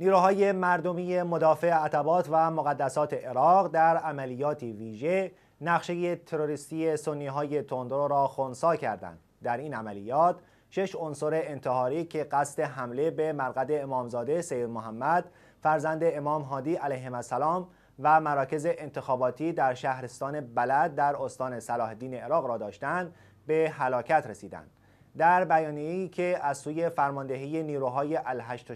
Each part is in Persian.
نیروهای مردمی مدافع عتبات و مقدسات عراق در عملیاتی ویژه نقشه تروریستی سنی های تندرو را خونسا کردند. در این عملیات شش عنصر انتحاری که قصد حمله به مرقد امامزاده سید محمد فرزند امام هادی علیه السلام و مراکز انتخاباتی در شهرستان بلد در استان صلاح الدین عراق را داشتند به هلاکت رسیدند در بیانیه‌ای که از سوی فرماندهی نیروهای الهشت و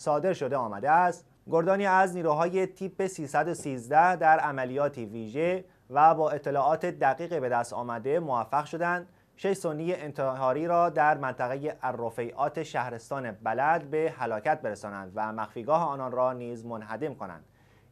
صادر شده آمده است گردانی از نیروهای تیپ 313 در عملیاتی ویژه و با اطلاعات دقیق به دست آمده موفق شدند شش سنی انتحاری را در منطقه الرفیعات شهرستان بلد به هلاکت برسانند و مخفیگاه آنان را نیز منهدم کنند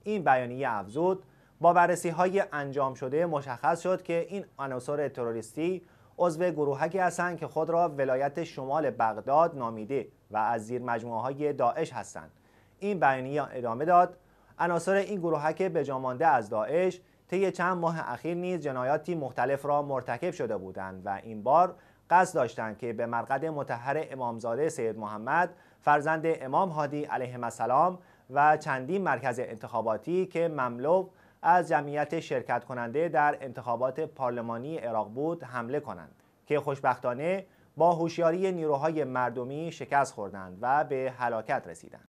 این بیانیه افزود با بررسی های انجام شده مشخص شد که این عناصر تروریستی عضو گروهکی هستند که خود را ولایت شمال بغداد نامیده و از زیر مجموعه های داعش هستند این بیانیه ادامه داد عناصر این گروهک جامانده از داعش طی چند ماه اخیر نیز جنایاتی مختلف را مرتکب شده بودند و این بار قصد داشتند که به مرقد متحر امامزاده سید محمد فرزند امام هادی علیه السلام و چندین مرکز انتخاباتی که مملو از جمعیت شرکت کننده در انتخابات پارلمانی عراق بود حمله کنند که خوشبختانه با هوشیاری نیروهای مردمی شکست خوردند و به هلاکت رسیدند